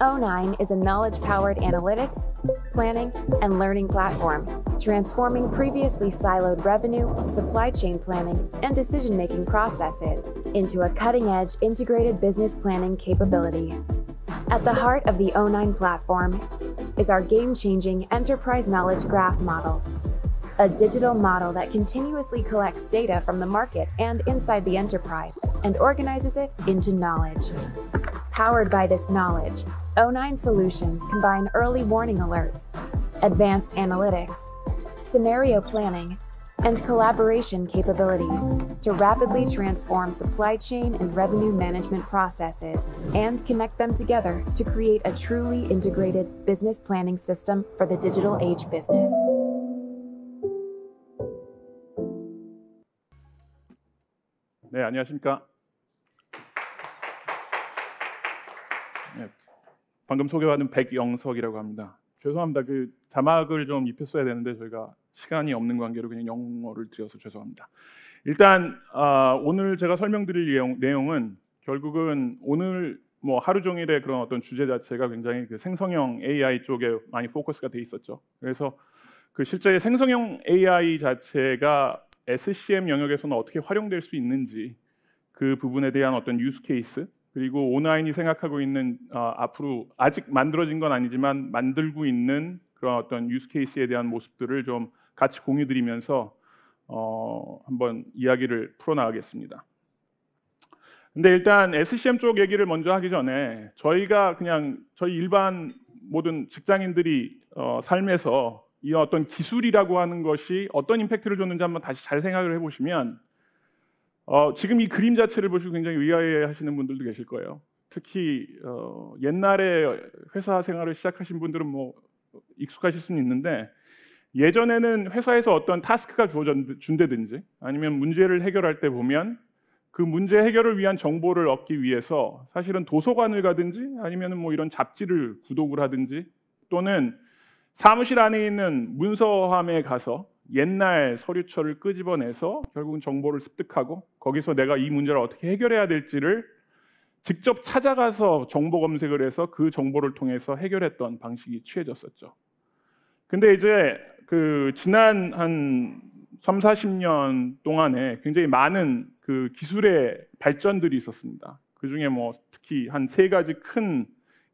O9 is a knowledge powered analytics, planning, and learning platform, transforming previously siloed revenue, supply chain planning, and decision making processes into a cutting edge integrated business planning capability. At the heart of the O9 platform is our game changing enterprise knowledge graph model, a digital model that continuously collects data from the market and inside the enterprise and organizes it into knowledge. Powered by this knowledge, O9 solutions combine early warning alerts, advanced analytics, scenario planning, and collaboration capabilities to rapidly transform supply chain and revenue management processes and connect them together to create a truly integrated business planning system for the digital age business. 네, 안녕하십니까? 방금 소개받은 백영석이라고 합니다. 죄송합니다. 그 자막을 좀 입혔어야 되는데 저희가 시간이 없는 관계로 그냥 영어를 드려서 죄송합니다. 일단 아, 오늘 제가 설명드릴 내용, 내용은 결국은 오늘 뭐 하루 종일의 그런 어떤 주제 자체가 굉장히 그 생성형 AI 쪽에 많이 포커스가 돼 있었죠. 그래서 그 실제 생성형 AI 자체가 SCM 영역에서는 어떻게 활용될 수 있는지 그 부분에 대한 어떤 유스 케이스 그리고 온라인이 생각하고 있는 어, 앞으로 아직 만들어진 건 아니지만 만들고 있는 그런 어떤 유스케이스에 대한 모습들을 좀 같이 공유드리면서 어, 한번 이야기를 풀어나가겠습니다. 근데 일단 SCM 쪽 얘기를 먼저 하기 전에 저희가 그냥 저희 일반 모든 직장인들이 어, 삶에서 이 어떤 기술이라고 하는 것이 어떤 임팩트를 줬는지 한번 다시 잘 생각을 해보시면 어, 지금 이 그림 자체를 보시고 굉장히 의아해 하시는 분들도 계실 거예요. 특히 어, 옛날에 회사 생활을 시작하신 분들은 뭐 익숙하실 수는 있는데 예전에는 회사에서 어떤 타스크가 주어준다든지 아니면 문제를 해결할 때 보면 그 문제 해결을 위한 정보를 얻기 위해서 사실은 도서관을 가든지 아니면 뭐 이런 잡지를 구독을 하든지 또는 사무실 안에 있는 문서함에 가서 옛날 서류철을 끄집어내서 결국은 정보를 습득하고 거기서 내가 이 문제를 어떻게 해결해야 될지를 직접 찾아가서 정보 검색을 해서 그 정보를 통해서 해결했던 방식이 취해졌었죠. 근데 이제 그 지난 한 3, 40년 동안에 굉장히 많은 그 기술의 발전들이 있었습니다. 그 중에 뭐 특히 한 세 가지 큰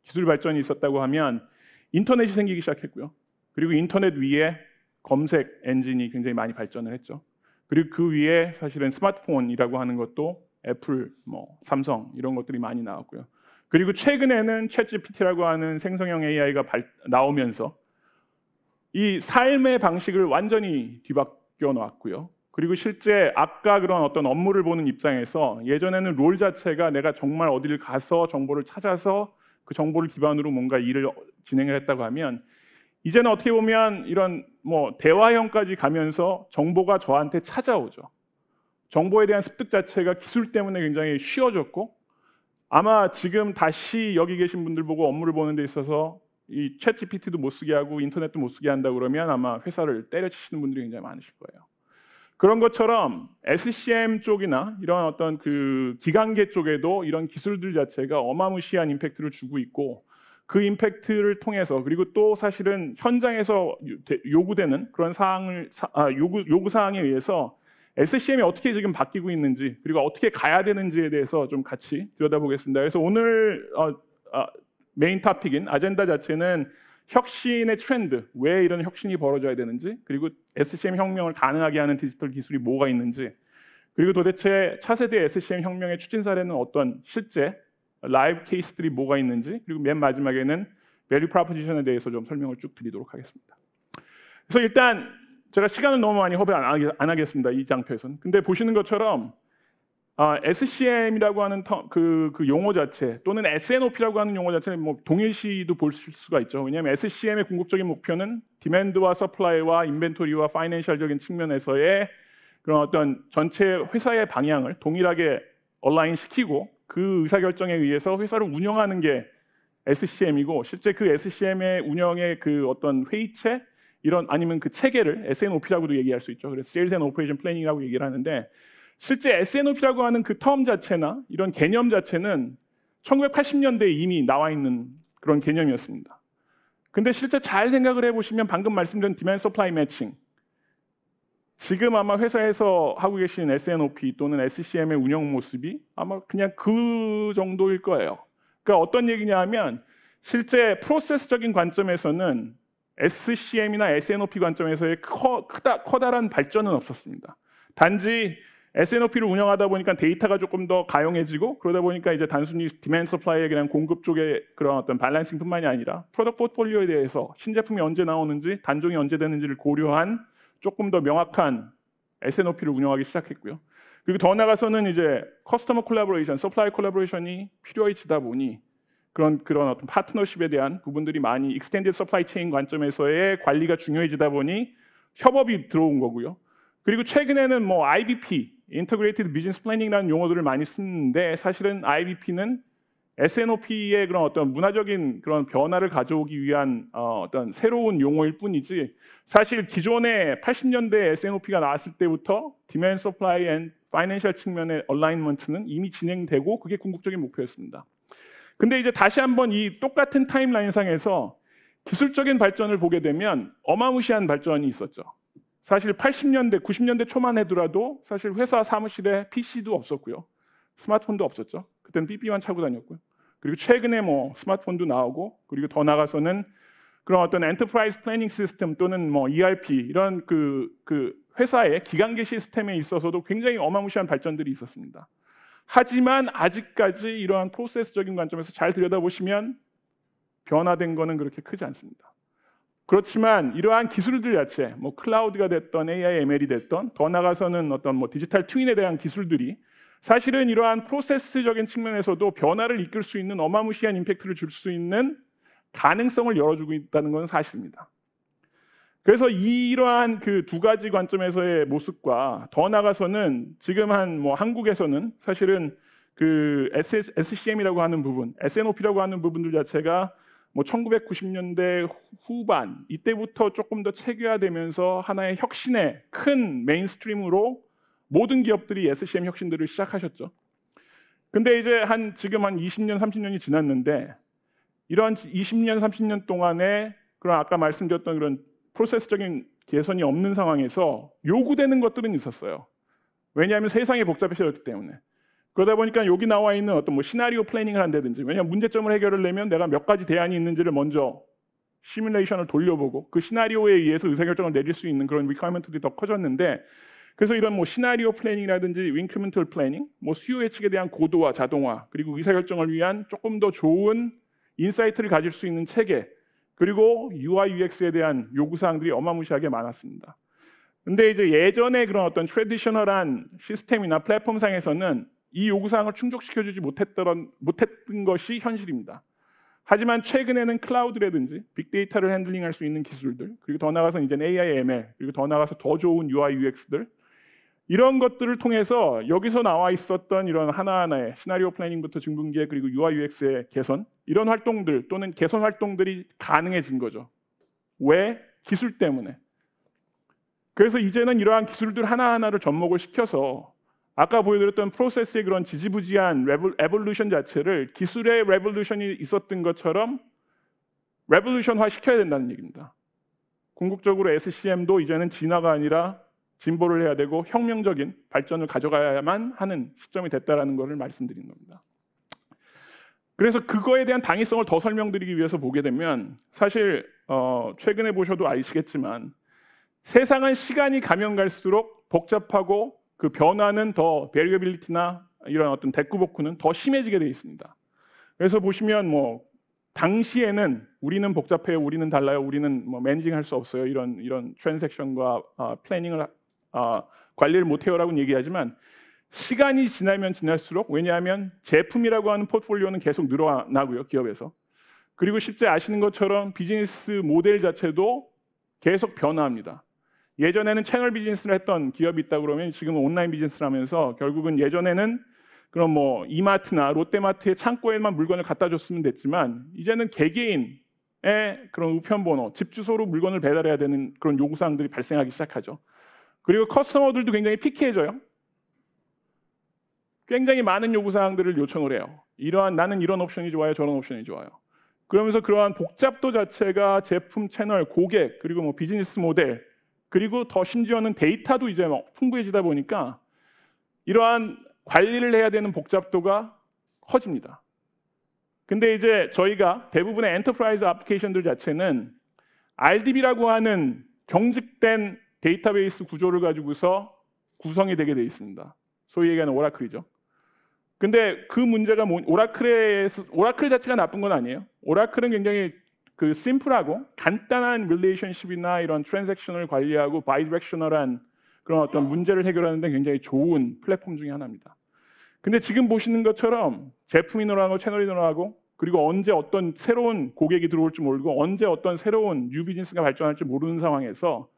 기술 발전이 있었다고 하면 인터넷이 생기기 시작했고요. 그리고 인터넷 위에 검색 엔진이 굉장히 많이 발전을 했죠. 그리고 그 위에 사실은 스마트폰이라고 하는 것도 애플, 뭐 삼성 이런 것들이 많이 나왔고요. 그리고 최근에는 챗GPT라고 하는 생성형 AI가 발, 나오면서 이 삶의 방식을 완전히 뒤바뀌어 놨고요. 그리고 실제 아까 그런 어떤 업무를 보는 입장에서 예전에는 롤 자체가 내가 정말 어디를 가서 정보를 찾아서 그 정보를 기반으로 뭔가 일을 진행을 했다고 하면 이제는 어떻게 보면 이런 뭐 대화형까지 가면서 정보가 저한테 찾아오죠. 정보에 대한 습득 자체가 기술 때문에 굉장히 쉬워졌고 아마 지금 다시 여기 계신 분들 보고 업무를 보는 데 있어서 이 챗GPT도 못 쓰게 하고 인터넷도 못 쓰게 한다 그러면 아마 회사를 때려치시는 분들이 굉장히 많으실 거예요. 그런 것처럼 SCM 쪽이나 이런 어떤 그 기관계 쪽에도 이런 기술들 자체가 어마무시한 임팩트를 주고 있고 그 임팩트를 통해서 그리고 또 사실은 현장에서 요구되는 그런 사항을 아, 요구 요구 사항에 의해서 SCM이 어떻게 지금 바뀌고 있는지 그리고 어떻게 가야 되는지에 대해서 좀 같이 들여다보겠습니다. 그래서 오늘 어, 아, 메인 타픽인 아젠다 자체는 혁신의 트렌드, 왜 이런 혁신이 벌어져야 되는지, 그리고 SCM 혁명을 가능하게 하는 디지털 기술이 뭐가 있는지, 그리고 도대체 차세대 SCM 혁명의 추진 사례는 어떤 실제 라이브 케이스들이 뭐가 있는지 그리고 맨 마지막에는 밸류 프로포지션에 대해서 좀 설명을 쭉 드리도록 하겠습니다. 그래서 일단 제가 시간을 너무 많이 허비 안, 하겠, 습니다이 장표에서는. 근데 보시는 것처럼 아, SCM이라고 하는 터, 그, 그, 용어 자체 또는 SNOP라고 하는 용어 자체는 뭐 동일시도 볼 수가 있죠. 왜냐하면 SCM의 궁극적인 목표는 디맨드와 서플라이와 인벤토리와 파이낸셜적인 측면에서의 그런 어떤 전체 회사의 방향을 동일하게 얼라인 시키고 그 의사결정에 의해서 회사를 운영하는 게 SCM이고 실제 그 SCM의 운영의 그 어떤 회의체 이런 아니면 그 체계를 SNOP라고도 얘기할 수 있죠. 그래서 Sales and Operation Planning이라고 얘기를 하는데 실제 SNOP라고 하는 그 텀 자체나 이런 개념 자체는 1980년대에 이미 나와 있는 그런 개념이었습니다. 근데 실제 잘 생각을 해보시면 방금 말씀드린 디맨 서플라이 매칭 지금 아마 회사에서 하고 계신 SNOP 또는 SCM의 운영 모습이 아마 그냥 그 정도일 거예요. 그러니까 어떤 얘기냐 하면 실제 프로세스적인 관점에서는 SCM이나 SNOP 관점에서의 커, 크다, 커다란 발전은 없었습니다. 단지 SNOP를 운영하다 보니까 데이터가 조금 더 가용해지고 그러다 보니까 이제 단순히 디맨 서플라이에 그냥 공급 쪽에 그런 어떤 밸런싱뿐만이 아니라 프로덕트 포트폴리오에 대해서 신제품이 언제 나오는지 단종이 언제 되는지를 고려한 조금 더 명확한 S&OP를 운영하기 시작했고요. 그리고 더 나가서는 아 이제 커스터머 콜라보레이션, 서플라이 콜라보레이션이 필요해지다 보니 그런 그런 어떤 파트너십에 대한 부분들이 많이 익스텐디드 서플라이 체인 관점에서의 관리가 중요해지다 보니 협업이 들어온 거고요. 그리고 최근에는 뭐 IBP, Integrated b u s i n Planning이라는 용어들을 많이 쓰는데 사실은 IBP는 SNOP의 그런 어떤 문화적인 그런 변화를 가져오기 위한 어, 떤 새로운 용어일 뿐이지 사실 기존의 80년대 SNOP가 나왔을 때부터 디맨 서플라이 앤 c i a l 측면의 얼라인먼트는 이미 진행되고 그게 궁극적인 목표였습니다. 근데 이제 다시 한번 이 똑같은 타임라인상에서 기술적인 발전을 보게 되면 어마무시한 발전이 있었죠. 사실 80년대, 90년대 초만 해더라도 사실 회사 사무실에 PC도 없었고요. 스마트폰도 없었죠. 그때는 삐삐만 차고 다녔고요. 그리고 최근에 뭐 스마트폰도 나오고 그리고 더 나가서는 그런 어떤 엔터프라이즈 플래닝 시스템 또는 뭐 ERP 이런 그, 그 회사의 기관계 시스템에 있어서도 굉장히 어마무시한 발전들이 있었습니다. 하지만 아직까지 이러한 프로세스적인 관점에서 잘 들여다보시면 변화된 거는 그렇게 크지 않습니다. 그렇지만 이러한 기술들 자체, 뭐 클라우드가 됐던 AI, ML이 됐던 더 나가서는 어떤 뭐 디지털 트윈에 대한 기술들이 사실은 이러한 프로세스적인 측면에서도 변화를 이끌 수 있는 어마무시한 임팩트를 줄 수 있는 가능성을 열어주고 있다는 건 사실입니다. 그래서 이러한 그 두 가지 관점에서의 모습과 더 나아가서는 지금 한 뭐 한국에서는 사실은 그 SCM이라고 하는 부분, SNOP라고 하는 부분들 자체가 뭐 1990년대 후반 이때부터 조금 더 체계화되면서 하나의 혁신의 큰 메인스트림으로 모든 기업들이 SCM 혁신들을 시작하셨죠. 근데 이제 한 지금 한 20년, 30년이 지났는데 이런 20년, 30년 동안에 그런 아까 말씀드렸던 그런 프로세스적인 개선이 없는 상황에서 요구되는 것들은 있었어요. 왜냐하면 세상이 복잡해졌기 때문에. 그러다 보니까 여기 나와 있는 어떤 뭐 시나리오 플래닝을 한다든지 왜냐하면 문제점을 해결을내면 내가 몇 가지 대안이 있는지를 먼저 시뮬레이션을 돌려보고 그 시나리오에 의해서 의사결정을 내릴 수 있는 그런 리카이먼트들이 더 커졌는데 그래서 이런 뭐 시나리오 플래닝이라든지 윙크멘털 플래닝, 뭐 수요 예측에 대한 고도화, 자동화, 그리고 의사결정을 위한 조금 더 좋은 인사이트를 가질 수 있는 체계, 그리고 UI UX에 대한 요구 사항들이 어마무시하게 많았습니다. 근데 이제 예전에 그런 어떤 트레디셔널한 시스템이나 플랫폼상에서는 이 요구 사항을 충족시켜주지 못했던 못했던 것이 현실입니다. 하지만 최근에는 클라우드라든지 빅데이터를 핸들링할 수 있는 기술들, 그리고 더 나가서 아 이제 AI, ML, 그리고 더 나가서 아더 좋은 UI, UX들, 이런 것들을 통해서 여기서 나와 있었던 이런 하나하나의 시나리오 플래닝부터 증분계 그리고 UI UX의 개선 이런 활동들 또는 개선 활동들이 가능해진 거죠. 왜? 기술 때문에. 그래서 이제는 이러한 기술들 하나하나를 접목을 시켜서 아까 보여드렸던 프로세스의 그런 지지부지한 레볼, 에볼루션 자체를 기술의 레볼루션이 있었던 것처럼 레볼루션화 시켜야 된다는 얘기입니다. 궁극적으로 SCM도 이제는 진화가 아니라 진보를 해야 되고 혁명적인 발전을 가져가야만 하는 시점이 됐다라는 것을 말씀드린 겁니다. 그래서 그거에 대한 당위성을 더 설명드리기 위해서 보게 되면 사실 어, 최근에 보셔도 아시겠지만 세상은 시간이 가면 갈수록 복잡하고 그 변화는 더 베리어빌리티나 이런 어떤 데크복크는더 심해지게 돼 있습니다. 그래서 보시면 뭐 당시에는 우리는 복잡해요, 우리는 달라요, 우리는 뭐 매니징 할 수 없어요 이런 이런 트랜섹션과 어, 플래닝을 어, 관리를 못해요라고는 얘기하지만 시간이 지나면 지날수록 왜냐하면 제품이라고 하는 포트폴리오는 계속 늘어나고요 기업에서 그리고 실제 아시는 것처럼 비즈니스 모델 자체도 계속 변화합니다. 예전에는 채널 비즈니스를 했던 기업이 있다 그러면 지금은 온라인 비즈니스를 하면서 결국은 예전에는 그럼뭐 이마트나 롯데마트의 창고에만 물건을 갖다 줬으면 됐지만 이제는 개개인의 그런 우편번호, 집 주소로 물건을 배달해야 되는 그런 요구사항들이 발생하기 시작하죠. 그리고 커스터머들도 굉장히 피키해져요. 굉장히 많은 요구사항들을 요청을 해요. 이러한 나는 이런 옵션이 좋아요, 저런 옵션이 좋아요. 그러면서 그러한 복잡도 자체가 제품 채널, 고객, 그리고 뭐 비즈니스 모델, 그리고 더 심지어는 데이터도 이제 막 풍부해지다 보니까 이러한 관리를 해야 되는 복잡도가 커집니다. 근데 이제 저희가 대부분의 엔터프라이즈 애플리케이션들 자체는 RDB라고 하는 경직된 데이터베이스 구조를 가지고서 구성이 되게 돼 있습니다. 소위 얘기하는 오라클이죠. 근데 그 문제가 뭐, 오라클에 오라클 자체가 나쁜 건 아니에요. 오라클은 굉장히 그 심플하고 간단한 릴레이션십이나 이런 트랜잭션을 관리하고 바이렉셔널한 그런 어떤 문제를 해결하는데 굉장히 좋은 플랫폼 중에 하나입니다. 근데 지금 보시는 것처럼 제품이 늘어나고 채널이 늘어나고 그리고 언제 어떤 새로운 고객이 들어올지 모르고 언제 어떤 새로운 뉴 비즈니스가 발전할지 모르는 상황에서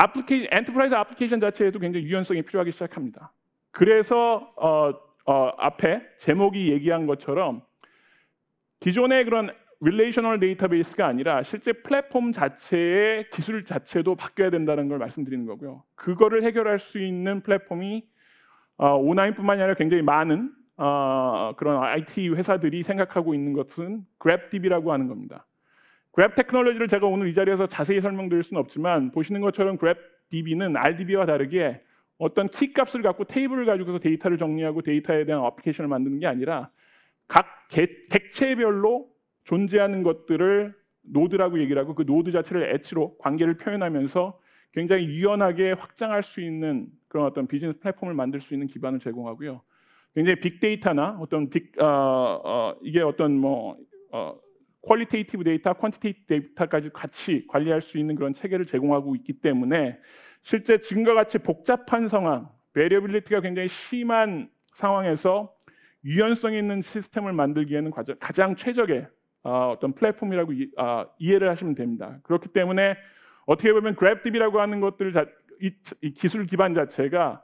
애플리케이션 엔터프라이즈 애플리케이션 자체에도 굉장히 유연성이 필요하기 시작합니다. 그래서 어, 어, 앞에 제목이 얘기한 것처럼 기존의 그런 릴레이셔널 데이터베이스가 아니라 실제 플랫폼 자체의 기술 자체도 바뀌어야 된다는 걸 말씀드리는 거고요. 그거를 해결할 수 있는 플랫폼이 어, 온라인뿐만이 아니라 굉장히 많은 어, 그런 IT 회사들이 생각하고 있는 것은 GrabDB라고 하는 겁니다. 그랩 테크놀로지를 제가 오늘 이 자리에서 자세히 설명드릴 수는 없지만 보시는 것처럼 그랩 DB는 RDB와 다르게 어떤 키 값을 갖고 테이블을 가지고서 데이터를 정리하고 데이터에 대한 어플리케이션을 만드는 게 아니라 각 객체별로 존재하는 것들을 노드라고 얘기를 하고 그 노드 자체를 엣지로 관계를 표현하면서 굉장히 유연하게 확장할 수 있는 그런 어떤 비즈니스 플랫폼을 만들 수 있는 기반을 제공하고요. 굉장히 빅데이터나 어떤 빅 어, 어, 이게 어떤 뭐 어, 퀄리테이티브 데이터, 퀀티테이티브 데이터까지 같이 관리할 수 있는 그런 체계를 제공하고 있기 때문에 실제 지금과 같이 복잡한 상황, 베리어빌리티가 굉장히 심한 상황에서 유연성 있는 시스템을 만들기에는 가장 최적의 아, 어떤 플랫폼이라고 아, 이해를 하시면 됩니다. 그렇기 때문에 어떻게 보면 그 r a b d 라고 하는 것들 이 기술 기반 자체가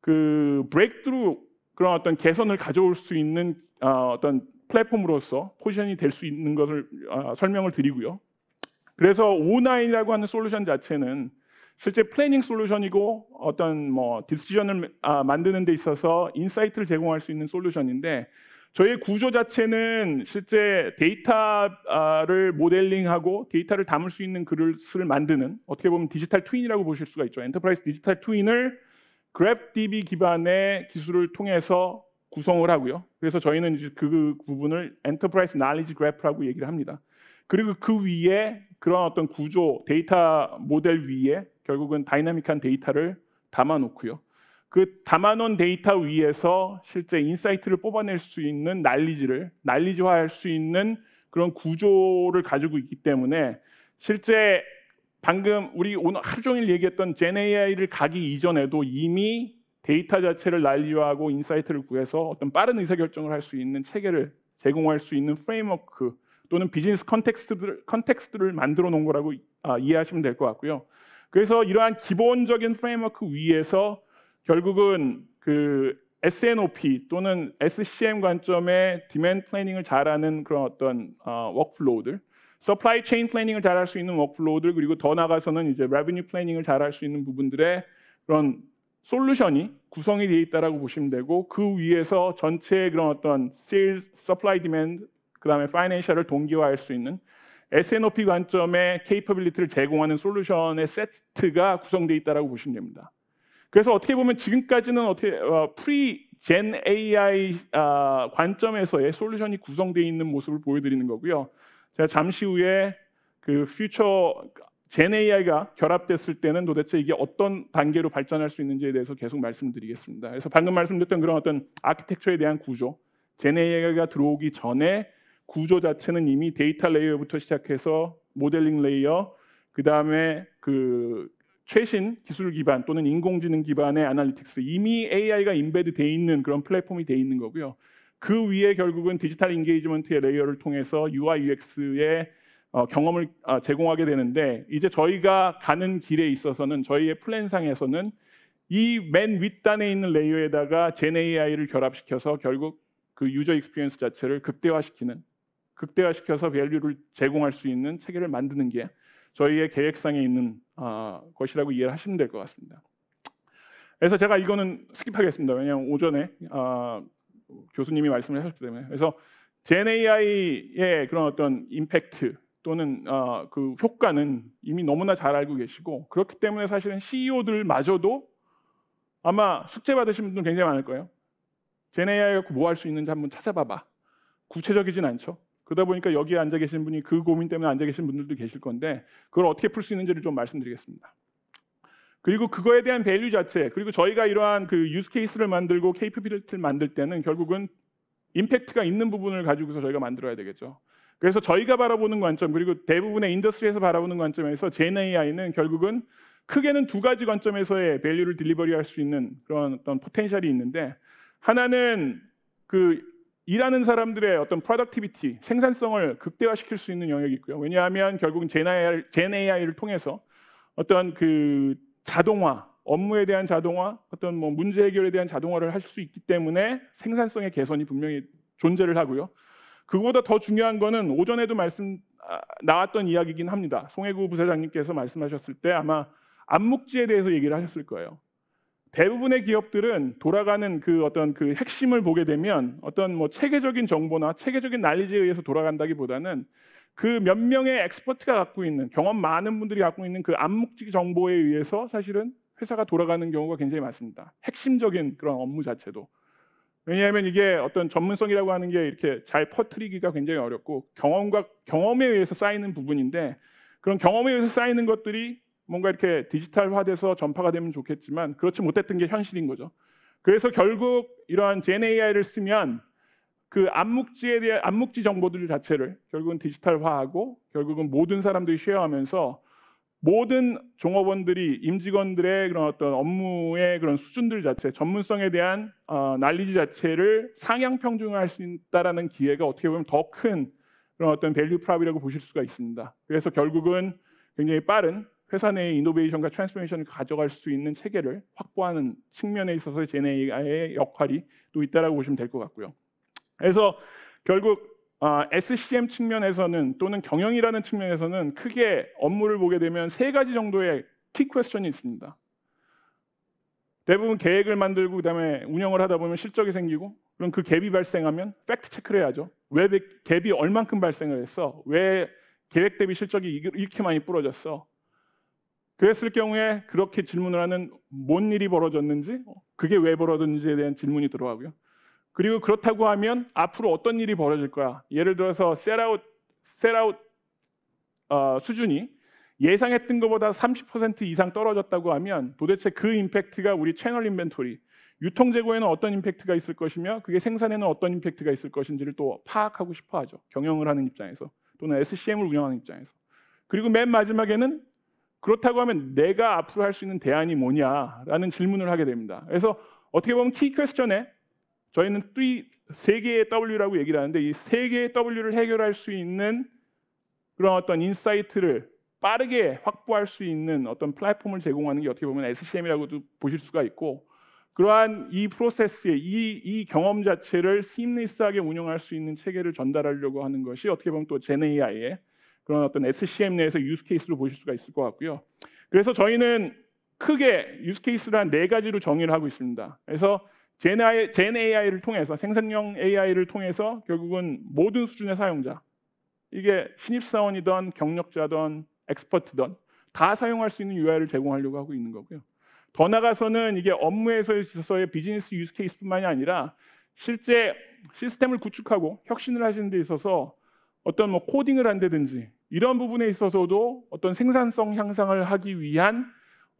그 브레이크트루 그런 어떤 개선을 가져올 수 있는 아, 어떤 플랫폼으로서 포지션이 될 수 있는 것을 아, 설명을 드리고요. 그래서 O9이라고 하는 솔루션 자체는 실제 플래닝 솔루션이고 어떤 뭐디스티션을 아, 만드는 데 있어서 인사이트를 제공할 수 있는 솔루션인데 저희의 구조 자체는 실제 데이터를 모델링하고 데이터를 담을 수 있는 글을 만드는 어떻게 보면 디지털 트윈이라고 보실 수가 있죠. 엔터프라이즈 디지털 트윈을 그래프DB 기반의 기술을 통해서 구성을 하고요. 그래서 저희는 이제 그 부분을 엔터프라이즈 날리지 그래프라고 얘기를 합니다. 그리고 그 위에 그런 어떤 구조, 데이터 모델 위에 결국은 다이나믹한 데이터를 담아 놓고요. 그 담아 놓은 데이터 위에서 실제 인사이트를 뽑아낼 수 있는 날리지를 날리지화할 수 있는 그런 구조를 가지고 있기 때문에 실제 방금 우리 오늘 하루 종일 얘기했던 n AI를 가기 이전에도 이미 데이터 자체를 난리화하고 인사이트를 구해서 어떤 빠른 의사결정을 할 수 있는 체계를 제공할 수 있는 프레임워크 또는 비즈니스 컨텍스트를, 컨텍스트를 만들어 놓은 거라고 아, 이해하시면 될 것 같고요. 그래서 이러한 기본적인 프레임워크 위에서 결국은 그 SNOP 또는 SCM 관점의 디맨 플래닝을 잘하는 그런 어떤 어, 워크플로우들, 서플라이 체인 플래닝을 잘할 수 있는 워크플로우들 그리고 더 나가서는 아 이제 레비뉴 플래닝을 잘할 수 있는 부분들의 그런 솔루션이 구성이 되어 있다라고 보시면 되고 그 위에서 전체 그런 어떤 세일, 서플라이 디맨드 그다음에 파이낸셜을 동기화할 수 있는 S&OP 관점의 케이퍼빌리티를 제공하는 솔루션의 세트가 구성되어 있다라고 보시면 됩니다. 그래서 어떻게 보면 지금까지는 어떻게 프리 젠 AI 어, 아, 관점에서의 솔루션이 구성되어 있는 모습을 보여드리는 거고요. 제가 잠시 후에 그 퓨처 젠 AI가 결합됐을 때는 도대체 이게 어떤 단계로 발전할 수 있는지에 대해서 계속 말씀드리겠습니다. 그래서 방금 말씀드렸던 그런 어떤 아키텍처에 대한 구조, 젠 AI가 들어오기 전에 구조 자체는 이미 데이터 레이어부터 시작해서 모델링 레이어, 그 다음에 그 최신 기술 기반 또는 인공지능 기반의 아날리틱스 이미 AI가 임베드돼 있는 그런 플랫폼이 돼 있는 거고요. 그 위에 결국은 디지털 인게이지먼트의 레이어를 통해서 UI UX의 어, 경험을 아, 제공하게 되는데 이제 저희가 가는 길에 있어서는 저희의 플랜상에서는 이 맨 윗단에 있는 레이어에다가 젠 AI를 결합시켜서 결국 그 유저 익스피리언스 자체를 극대화시키는 극대화시켜서 밸류를 제공할 수 있는 체계를 만드는 게 저희의 계획상에 있는 어, 것이라고 이해를 하시면 될 것 같습니다. 그래서 제가 이거는 스킵하겠습니다. 왜냐하면 오전에 어, 교수님이 말씀을 하셨기 때문에. 그래서 젠 AI의 그런 어떤 임팩트 또는 어, 그 효과는 이미 너무나 잘 알고 계시고 그렇기 때문에 사실은 CEO들마저도 아마 숙제 받으신 분들 굉장히 많을 거예요. 제네야 아 갖고 뭐 할 수 있는지 한번 찾아봐봐. 구체적이진 않죠. 그러다 보니까 여기에 앉아 계신 분이 그 고민 때문에 앉아 계신 분들도 계실 건데 그걸 어떻게 풀 수 있는지를 좀 말씀드리겠습니다. 그리고 그거에 대한 밸류 자체 그리고 저희가 이러한 그 유스 케이스를 만들고 케이 KPP를 만들 때는 결국은 임팩트가 있는 부분을 가지고서 저희가 만들어야 되겠죠. 그래서 저희가 바라보는 관점 그리고 대부분의 인더스트리에서 바라보는 관점에서 젠 AI는 결국은 크게는 두 가지 관점에서의 밸류를 딜리버리할 수 있는 그런 어떤 포텐셜이 있는데 하나는 그 일하는 사람들의 어떤 프로덕티비티, 생산성을 극대화시킬 수 있는 영역이 있고요. 왜냐하면 결국은 젠 AI, 젠 AI를 통해서 어떤 그 자동화, 업무에 대한 자동화, 어떤 뭐 문제 해결에 대한 자동화를 할 수 있기 때문에 생산성의 개선이 분명히 존재를 하고요. 그거보다 더 중요한 거는 오전에도 말씀 아, 나왔던 이야기긴 이 합니다. 송혜구 부사장님께서 말씀하셨을 때 아마 암묵지에 대해서 얘기를 하셨을 거예요. 대부분의 기업들은 돌아가는 그 어떤 그 핵심을 보게 되면 어떤 뭐 체계적인 정보나 체계적인 난리지에 의해서 돌아간다기보다는 그 몇 명의 엑스퍼트가 갖고 있는 경험 많은 분들이 갖고 있는 그 암묵지 정보에 의해서 사실은 회사가 돌아가는 경우가 굉장히 많습니다. 핵심적인 그런 업무 자체도 왜냐하면 이게 어떤 전문성이라고 하는 게 이렇게 잘퍼트리기가 굉장히 어렵고 경험과 경험에 의해서 쌓이는 부분인데 그런 경험에 의해서 쌓이는 것들이 뭔가 이렇게 디지털화돼서 전파가 되면 좋겠지만 그렇지 못했던 게 현실인 거죠. 그래서 결국 이러한 Gen AI를 쓰면 그 암묵지에 대한 암묵지 정보들 자체를 결국은 디지털화하고 결국은 모든 사람들이 쉐어하면서 모든 종업원들이 임직원들의 그런 어떤 업무의 그런 수준들 자체, 전문성에 대한 어, 난리지 자체를 상향 평준화할 수 있다라는 기회가 어떻게 보면 더 큰 그런 어떤 밸류 프랍이라고 보실 수가 있습니다. 그래서 결국은 굉장히 빠른 회사 내의 이노베이션과 트랜스포메이션을 가져갈 수 있는 체계를 확보하는 측면에 있어서 제네이아의 역할이 또 있다라고 보시면 될 것 같고요. 그래서 결국 아, 어, SCM 측면에서는 또는 경영이라는 측면에서는 크게 업무를 보게 되면 세 가지 정도의 키 퀘스천이 있습니다. 대부분 계획을 만들고 그다음에 운영을 하다 보면 실적이 생기고 그럼 그 갭이 발생하면 팩트 체크를 해야죠. 왜 갭이 얼만큼 발생을 했어? 왜 계획 대비 실적이 이렇게 많이 부러졌어? 그랬을 경우에 그렇게 질문을 하는 뭔 일이 벌어졌는지 어, 그게 왜 벌어졌는지에 대한 질문이 들어가고요. 그리고 그렇다고 하면 앞으로 어떤 일이 벌어질 거야. 예를 들어서 셀아웃, 셀아웃 어, 수준이 예상했던 것보다 30% 이상 떨어졌다고 하면 도대체 그 임팩트가 우리 채널 인벤토리, 유통 재고에는 어떤 임팩트가 있을 것이며 그게 생산에는 어떤 임팩트가 있을 것인지를 또 파악하고 싶어 하죠. 경영을 하는 입장에서 또는 SCM을 운영하는 입장에서. 그리고 맨 마지막에는 그렇다고 하면 내가 앞으로 할 수 있는 대안이 뭐냐라는 질문을 하게 됩니다. 그래서 어떻게 보면 키 퀘스천에 저희는 또세 개의 W라고 얘기를 하는데 이세 개의 W를 해결할 수 있는 그런 어떤 인사이트를 빠르게 확보할 수 있는 어떤 플랫폼을 제공하는 게 어떻게 보면 SCM이라고도 보실 수가 있고 그러한 이 프로세스의 이, 이 경험 자체를 심리스하게 운영할 수 있는 체계를 전달하려고 하는 것이 어떻게 보면 또 GenAI의 그런 어떤 SCM 내에서 유스케이스로 보실 수가 있을 것 같고요. 그래서 저희는 크게 유스케이스를 한 네 가지로 정의를 하고 있습니다. 그래서 젠, AI, 젠 AI를 통해서 생산형 AI를 통해서 결국은 모든 수준의 사용자 이게 신입사원이든 경력자든 엑스퍼트든 다 사용할 수 있는 UI를 제공하려고 하고 있는 거고요. 더 나가서는 아 이게 업무에서 있어서의 비즈니스 유스 케이스뿐만이 아니라 실제 시스템을 구축하고 혁신을 하시는 데 있어서 어떤 뭐 코딩을 한다든지 이런 부분에 있어서도 어떤 생산성 향상을 하기 위한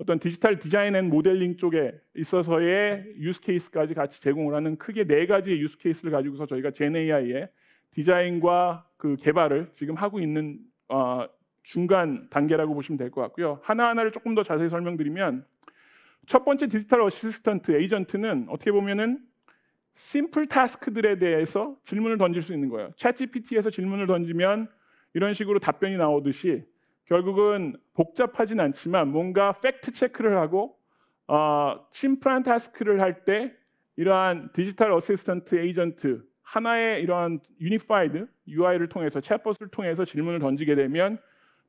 어떤 디지털 디자인 앤 모델링 쪽에 있어서의 유스케이스까지 같이 제공을 하는 크게 네 가지의 유스케이스를 가지고서 저희가 g n a i 의 디자인과 그 개발을 지금 하고 있는 어, 중간 단계라고 보시면 될 것 같고요. 하나하나를 조금 더 자세히 설명드리면 첫 번째 디지털 어시스턴트 에이전트는 어떻게 보면은 심플 타스크들에 대해서 질문을 던질 수 있는 거예요. 챗GPT에서 질문을 던지면 이런 식으로 답변이 나오듯이 결국은 복잡하진 않지만 뭔가 팩트 체크를 하고 어, 심한 타스크를 할 때 이러한 디지털 어시스턴트 에이전트 하나의 이러한 유니파이드 UI를 통해서 챗봇을 통해서 질문을 던지게 되면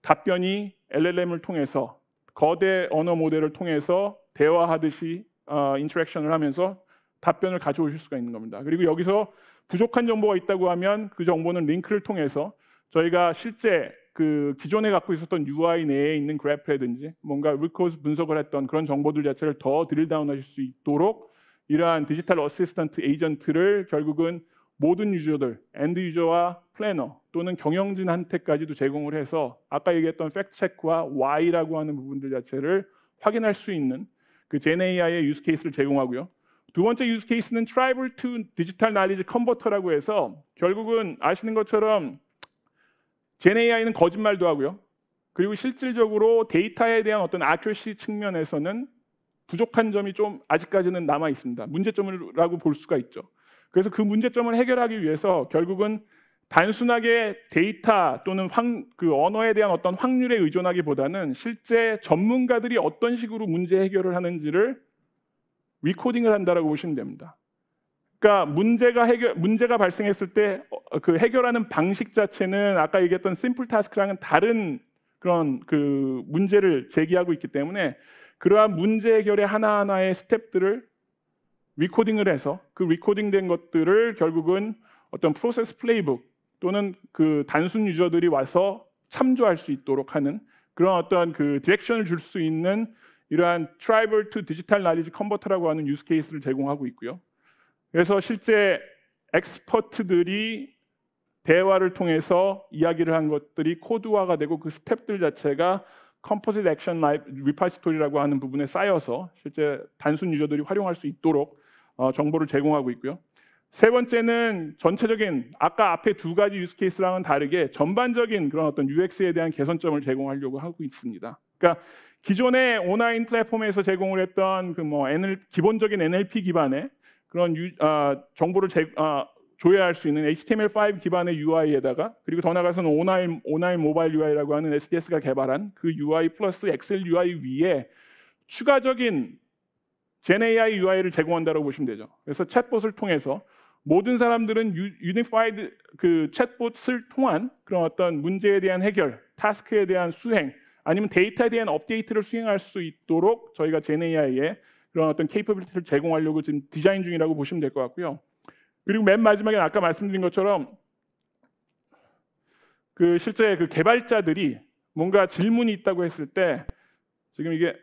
답변이 LLM을 통해서 거대 언어 모델을 통해서 대화하듯이 어, 인터랙션을 하면서 답변을 가져오실 수가 있는 겁니다. 그리고 여기서 부족한 정보가 있다고 하면 그 정보는 링크를 통해서 저희가 실제 그 기존에 갖고 있었던 UI 내에 있는 그래프라든지 뭔가 리코스 분석을 했던 그런 정보들 자체를 더 드릴다운하실 수 있도록 이러한 디지털 어시스턴트 에이전트를 결국은 모든 유저들, 엔드 유저와 플래너 또는 경영진한테까지도 제공을 해서 아까 얘기했던 팩트 체크와 Y라고 하는 부분들 자체를 확인할 수 있는 그 GenAI의 유스 케이스를 제공하고요. 두 번째 유스 케이스는 Tribal to Digital Knowledge c o n v e r t e r 라고 해서 결국은 아시는 것처럼 젠 AI는 거짓말도 하고요. 그리고 실질적으로 데이터에 대한 어떤 아큐시 측면에서는 부족한 점이 좀 아직까지는 남아 있습니다. 문제점이라고 볼 수가 있죠. 그래서 그 문제점을 해결하기 위해서 결국은 단순하게 데이터 또는 황, 그 언어에 대한 어떤 확률에 의존하기보다는 실제 전문가들이 어떤 식으로 문제 해결을 하는지를 리코딩을 한다라고 보시면 됩니다. 그러니까 문제가 해결 문제가 발생했을 때그 어, 해결하는 방식 자체는 아까 얘기했던 심플 타스크랑은 다른 그런 그 문제를 제기하고 있기 때문에 그러한 문제 해결의 하나하나의 스텝들을 리코딩을 해서 그 리코딩된 것들을 결국은 어떤 프로세스 플레이북 또는 그 단순 유저들이 와서 참조할 수 있도록 하는 그런 어떤 그 디렉션을 줄 수 있는 이러한 트라이벌 투 디지털 나리지 컨버터라고 하는 유스 케이스를 제공하고 있고요. 그래서 실제 엑스퍼트들이 대화를 통해서 이야기를 한 것들이 코드화가 되고 그 스텝들 자체가 컴포지트 액션 리파지토리라고 하는 부분에 쌓여서 실제 단순 유저들이 활용할 수 있도록 어, 정보를 제공하고 있고요. 세 번째는 전체적인 아까 앞에 두 가지 유스 케이스랑은 다르게 전반적인 그런 어떤 UX에 대한 개선점을 제공하려고 하고 있습니다. 그러니까 기존의 온라인 플랫폼에서 제공을 했던 그뭐 기본적인 NLP 기반의 그런 유, 아, 정보를 제, 아, 조회할 수 있는 HTML5 기반의 UI에다가 그리고 더 나가서는 아 온라인 온라인 모바일 UI라고 하는 SDS가 개발한 그 UI 플러스 엑셀 UI 위에 추가적인 GenAI UI를 제공한다고 보시면 되죠. 그래서 챗봇을 통해서 모든 사람들은 유, 유니파이드 그 챗봇을 통한 그런 어떤 문제에 대한 해결, 타스크에 대한 수행, 아니면 데이터에 대한 업데이트를 수행할 수 있도록 저희가 g e n a i 에 그런 어떤 케이퍼빌리티를 제공하려고 지금 디자인 중이라고 보시면 될 것 같고요. 그리고 맨 마지막에 아까 말씀드린 것처럼 그 실제 그 개발자들이 뭔가 질문이 있다고 했을 때 지금 이게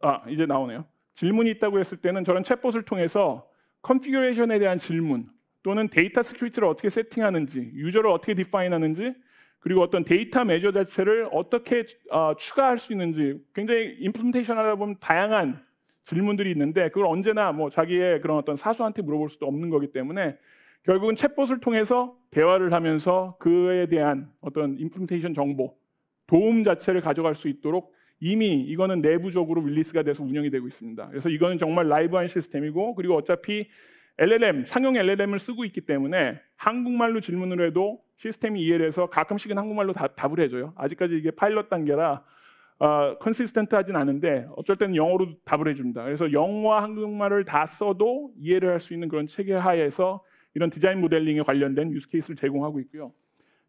어, 아 이제 나오네요. 질문이 있다고 했을 때는 저런 챗봇을 통해서 컨피규레이션에 대한 질문 또는 데이터 스크립트를 어떻게 세팅하는지 유저를 어떻게 디파인하는지 그리고 어떤 데이터 매저 자체를 어떻게 어, 추가할 수 있는지 굉장히 임플리테이션 하다 보면 다양한 질문들이 있는데 그걸 언제나 뭐 자기의 그런 어떤 사수한테 물어볼 수도 없는 거기 때문에 결국은 챗봇을 통해서 대화를 하면서 그에 대한 어떤 인플루테이션 정보 도움 자체를 가져갈 수 있도록 이미 이거는 내부적으로 릴리스가 돼서 운영이 되고 있습니다. 그래서 이거는 정말 라이브한 시스템이고 그리고 어차피 LLM 상용 LLM을 쓰고 있기 때문에 한국말로 질문을 해도 시스템이 이해를 해서 가끔씩은 한국말로 다, 답을 해줘요. 아직까지 이게 파일럿 단계라 컨시스턴트하진 어, 않은데 어쩔 때는 영어로 답을 해줍니다. 그래서 영어와 한국말을 다 써도 이해를 할 수 있는 그런 체계 하에서 이런 디자인 모델링에 관련된 유스케이스를 제공하고 있고요.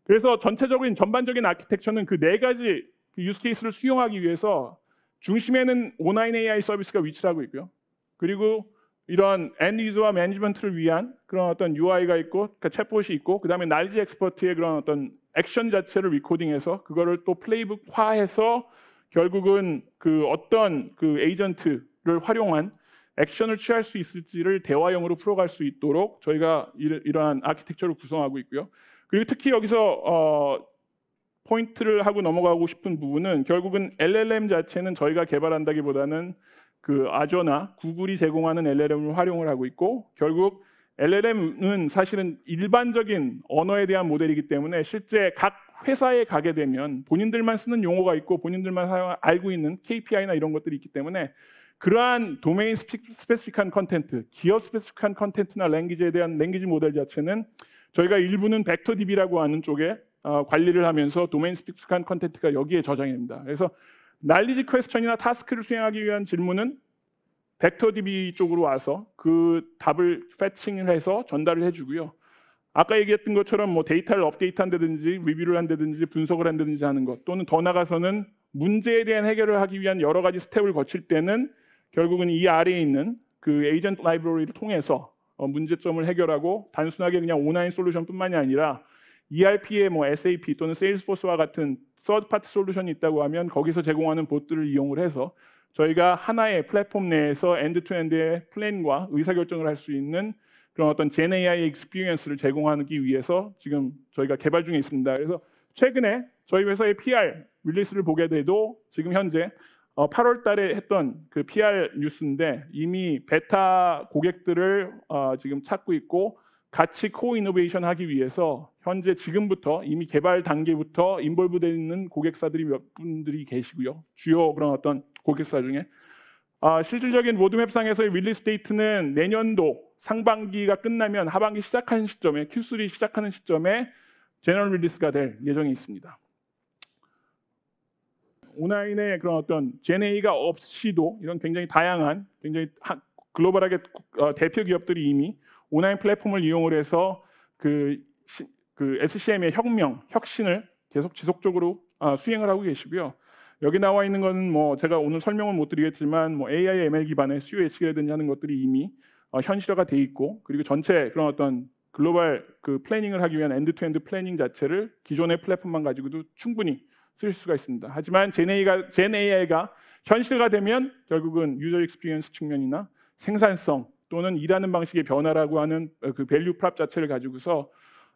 그래서 전체적인 전반적인 아키텍처는 그 네 가지 유스케이스를 그 수용하기 위해서 중심에는 온라인 AI 서비스가 위치를 하고 있고요. 그리고 이런 엔드유저와 매니지먼트를 위한 그런 어떤 UI가 있고 그러니까 챗봇이 있고 그다음에 날지 엑스퍼트의 그런 어떤 액션 자체를 리코딩해서 그거를 또 플레이북화해서 결국은 그 어떤 그 에이전트를 활용한 액션을 취할 수 있을지를 대화형으로 풀어갈 수 있도록 저희가 이러한 아키텍처를 구성하고 있고요. 그리고 특히 여기서 어, 포인트를 하고 넘어가고 싶은 부분은 결국은 LLM 자체는 저희가 개발한다기보다는 그 아저나 구글이 제공하는 LLM을 활용을 하고 있고 결국 LLM은 사실은 일반적인 언어에 대한 모델이기 때문에 실제 각 회사에 가게 되면 본인들만 쓰는 용어가 있고 본인들만 사용, 알고 있는 KPI나 이런 것들이 있기 때문에 그러한 도메인 스페시픽한 컨텐트, 기어 스페시픽한 컨텐트나 랭귀지에 대한 랭귀지 모델 자체는 저희가 일부는 벡터 DB라고 하는 쪽에 어, 관리를 하면서 도메인 스페시픽한 컨텐트가 여기에 저장됩니다. 그래서 날리지 퀘스천이나 타스크를 수행하기 위한 질문은 벡터 DB 쪽으로 와서 그 답을 패칭을 해서 전달을 해주고요. 아까 얘기했던 것처럼 뭐 데이터를 업데이트한다든지 리뷰를 한다든지 분석을 한다든지 하는 것 또는 더 나가서는 문제에 대한 해결을 하기 위한 여러 가지 스텝을 거칠 때는 결국은 이 아래에 있는 그 에이전트 라이브러리를 통해서 어 문제점을 해결하고 단순하게 그냥 온라인 솔루션뿐만이 아니라 e r 뭐 p 에뭐 SAP 또는 세일스포스와 같은 서드 파트 솔루션이 있다고 하면 거기서 제공하는 보트를 이용을 해서 저희가 하나의 플랫폼 내에서 엔드 투 엔드의 플랜과 의사결정을 할 수 있는 그런 어떤 Gen AI 익스피리언스를 제공하기 위해서 지금 저희가 개발 중에 있습니다. 그래서 최근에 저희 회사의 PR 릴리스를 보게 돼도 지금 현재 8월 어, 달에 했던 그 PR 뉴스인데 이미 베타 고객들을 어, 지금 찾고 있고 같이 코이노베이션 하기 위해서 현재 지금부터 이미 개발 단계부터 인볼브되어 있는 고객사들이 몇 분들이 계시고요. 주요 그런 어떤 고객사 중에 아, 실질적인 로드맵상에서의 릴리스 데이트는 내년도 상반기가 끝나면 하반기 시작하는 시점에 큐 Q3 시작하는 시점에 제너럴 릴리스가 될 예정이 있습니다. 온라인의 그런 어떤 제네이가 없이도 이런 굉장히 다양한 굉장히 글로벌하게 어, 대표 기업들이 이미 온라인 플랫폼을 이용을 해서 그, 그 SCM의 혁명, 혁신을 계속 지속적으로 아, 수행을 하고 계시고요. 여기 나와 있는 건 뭐 제가 오늘 설명을못 드리겠지만 뭐 AI, ML 기반의 수요 예측이라든지 하는 것들이 이미 어, 현실화가 돼 있고 그리고 전체 그런 어떤 글로벌 그 플래닝을 하기 위한 엔드투엔드 플래닝 자체를 기존의 플랫폼만 가지고도 충분히 쓰실 수가 있습니다. 하지만 제네이가 제네이가 현실화 되면 결국은 유저 익스피리언스 측면이나 생산성 또는 일하는 방식의 변화라고 하는 어, 그 밸류 프랍 자체를 가지고서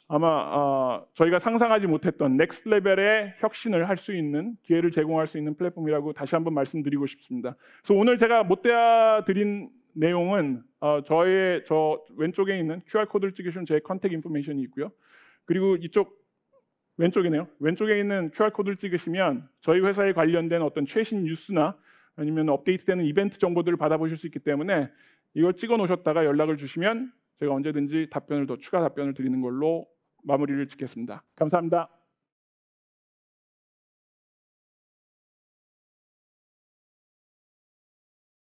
아마 어, 저희가 상상하지 못했던 넥스트 레벨의 혁신을 할 수 있는 기회를 제공할 수 있는 플랫폼이라고 다시 한번 말씀드리고 싶습니다. 그래서 오늘 제가 못 대야 드린 내용은 어, 저의 저 왼쪽에 있는 QR 코드를 찍으시면 제 컨택 인포메이션이 있고요. 그리고 이쪽 왼쪽이네요. 왼쪽에 있는 QR 코드를 찍으시면 저희 회사에 관련된 어떤 최신 뉴스나 아니면 업데이트되는 이벤트 정보들을 받아보실 수 있기 때문에 이걸 찍어 놓으셨다가 연락을 주시면 제가 언제든지 답변을 더 추가 답변을 드리는 걸로 마무리를 짓겠습니다. 감사합니다.